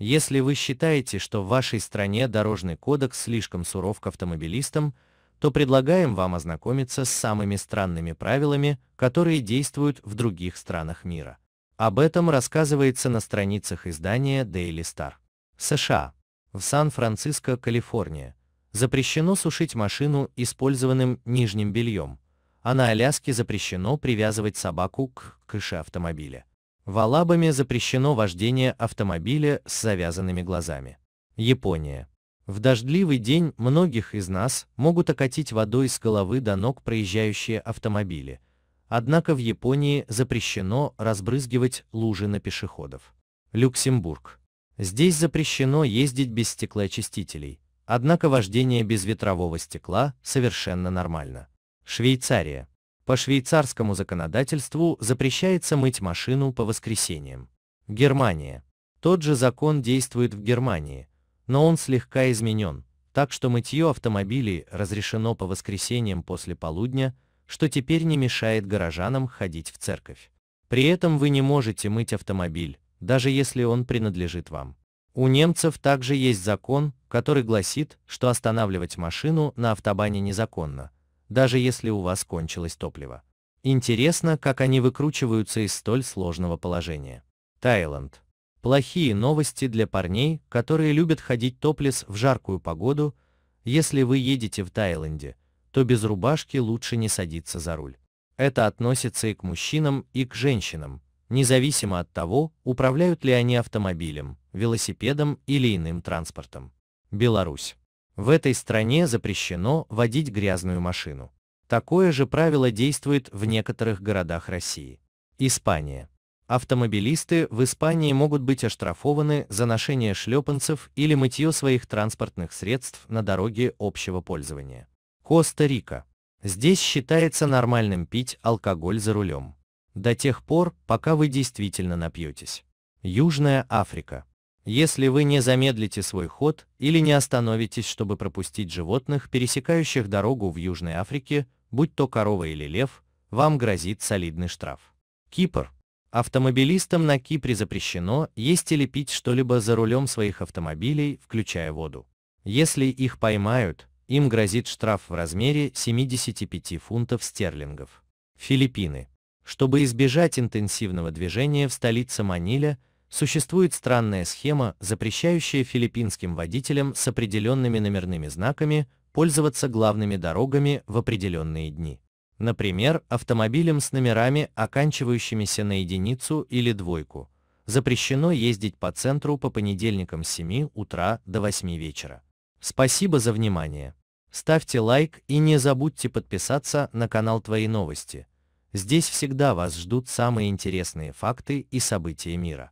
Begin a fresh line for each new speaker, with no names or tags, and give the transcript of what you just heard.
Если вы считаете, что в вашей стране дорожный кодекс слишком суров к автомобилистам, то предлагаем вам ознакомиться с самыми странными правилами, которые действуют в других странах мира. Об этом рассказывается на страницах издания Daily Star. США. В Сан-Франциско, Калифорния. Запрещено сушить машину использованным нижним бельем, а на Аляске запрещено привязывать собаку к крыше автомобиля. В Алабаме запрещено вождение автомобиля с завязанными глазами. Япония. В дождливый день многих из нас могут окатить водой с головы до ног проезжающие автомобили, однако в Японии запрещено разбрызгивать лужи на пешеходов. Люксембург. Здесь запрещено ездить без стеклоочистителей, однако вождение без ветрового стекла совершенно нормально. Швейцария. По швейцарскому законодательству запрещается мыть машину по воскресеньям. Германия. Тот же закон действует в Германии, но он слегка изменен, так что мытье автомобилей разрешено по воскресеньям после полудня, что теперь не мешает горожанам ходить в церковь. При этом вы не можете мыть автомобиль, даже если он принадлежит вам. У немцев также есть закон, который гласит, что останавливать машину на автобане незаконно, даже если у вас кончилось топливо. Интересно, как они выкручиваются из столь сложного положения. Таиланд. Плохие новости для парней, которые любят ходить топлес в жаркую погоду. Если вы едете в Таиланде, то без рубашки лучше не садиться за руль. Это относится и к мужчинам, и к женщинам, независимо от того, управляют ли они автомобилем, велосипедом или иным транспортом. Беларусь. В этой стране запрещено водить грязную машину. Такое же правило действует в некоторых городах России. Испания. Автомобилисты в Испании могут быть оштрафованы за ношение шлепанцев или мытье своих транспортных средств на дороге общего пользования. Коста-Рика. Здесь считается нормальным пить алкоголь за рулем. До тех пор, пока вы действительно напьетесь. Южная Африка. Если вы не замедлите свой ход или не остановитесь, чтобы пропустить животных, пересекающих дорогу в Южной Африке, будь то корова или лев, вам грозит солидный штраф. Кипр. Автомобилистам на Кипре запрещено есть или пить что-либо за рулем своих автомобилей, включая воду. Если их поймают, им грозит штраф в размере 75 фунтов стерлингов. Филиппины. Чтобы избежать интенсивного движения в столице Маниля, Существует странная схема, запрещающая филиппинским водителям с определенными номерными знаками пользоваться главными дорогами в определенные дни. Например, автомобилем с номерами, оканчивающимися на единицу или двойку, запрещено ездить по центру по понедельникам с 7 утра до 8 вечера. Спасибо за внимание. Ставьте лайк и не забудьте подписаться на канал Твои новости. Здесь всегда вас ждут самые интересные факты и события мира.